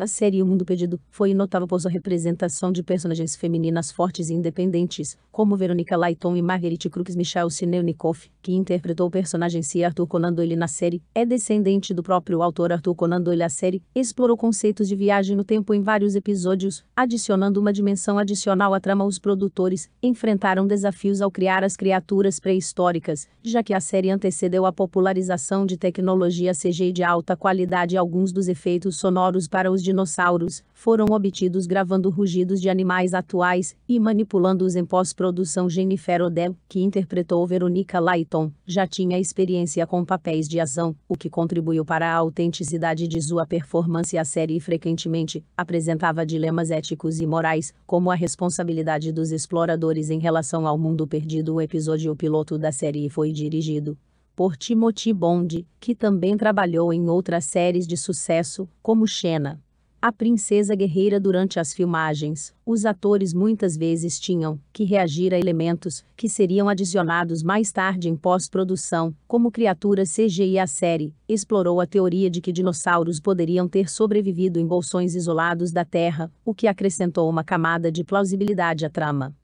A série O Mundo Perdido foi notável por sua representação de personagens femininas fortes e independentes, como Veronica Lighton e Marguerite Crooks. Michel Sineunikoff, que interpretou o personagem C. Arthur Conan Doyle na série, é descendente do próprio autor Arthur Conan Doyle. A série explorou conceitos de viagem no tempo em vários episódios, adicionando uma dimensão adicional à trama. Os produtores enfrentaram desafios ao criar as criaturas pré-históricas, já que a série antecedeu a popularização de tecnologia CGI de alta qualidade e alguns dos efeitos sonoros para os dinossauros foram obtidos gravando rugidos de animais atuais e manipulando-os em pós-produção. Jennifer Odell, que interpretou Veronica Layton, já tinha experiência com papéis de ação, o que contribuiu para a autenticidade de sua performance. A série frequentemente apresentava dilemas éticos e morais, como a responsabilidade dos exploradores em relação ao mundo perdido. O episódio piloto da série foi dirigido por Timothy Bond, que também trabalhou em outras séries de sucesso, como Xena. A princesa guerreira durante as filmagens, os atores muitas vezes tinham que reagir a elementos que seriam adicionados mais tarde em pós-produção, como criaturas CGI. A série explorou a teoria de que dinossauros poderiam ter sobrevivido em bolsões isolados da Terra, o que acrescentou uma camada de plausibilidade à trama.